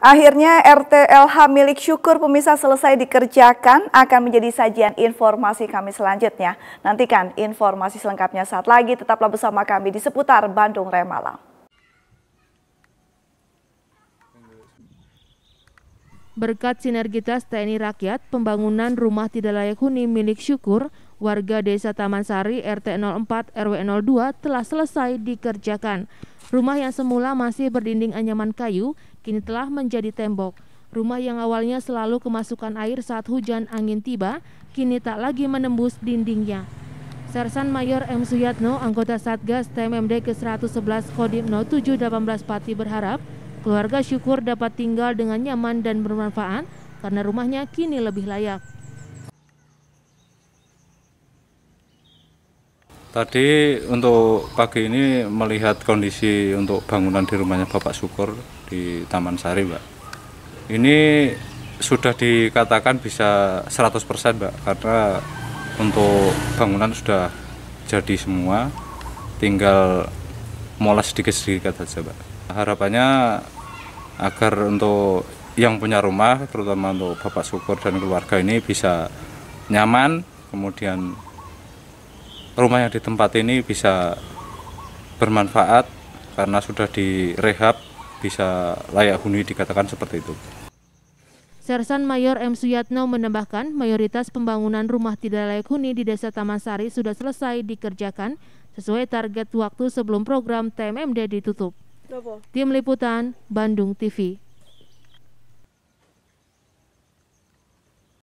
Akhirnya RTLH milik syukur pemirsa selesai dikerjakan akan menjadi sajian informasi kami selanjutnya. Nantikan informasi selengkapnya saat lagi tetaplah bersama kami di seputar Bandung Remalang Berkat sinergitas TNI Rakyat, pembangunan rumah tidak layak huni milik syukur warga Desa Taman Sari RT 04 RW 02 telah selesai dikerjakan. Rumah yang semula masih berdinding anyaman kayu kini telah menjadi tembok. Rumah yang awalnya selalu kemasukan air saat hujan angin tiba, kini tak lagi menembus dindingnya. Sersan Mayor M. Suyatno, anggota Satgas TMMD ke-111 Kodim 0718 Pati berharap keluarga syukur dapat tinggal dengan nyaman dan bermanfaat karena rumahnya kini lebih layak. Tadi untuk pagi ini melihat kondisi untuk bangunan di rumahnya Bapak Syukur di Taman Sari, Mbak. Ini sudah dikatakan bisa 100% Mbak, karena untuk bangunan sudah jadi semua, tinggal moles sedikit-sedikit saja Mbak. Harapannya agar untuk yang punya rumah, terutama untuk Bapak Syukur dan keluarga ini bisa nyaman, kemudian rumah yang ditempati ini bisa bermanfaat karena sudah direhab bisa layak huni dikatakan seperti itu. Sersan Mayor M. Suyatno menambahkan, mayoritas pembangunan rumah tidak layak huni di Desa Taman Sari sudah selesai dikerjakan sesuai target waktu sebelum program TMMD ditutup. Tim Liputan, Bandung TV.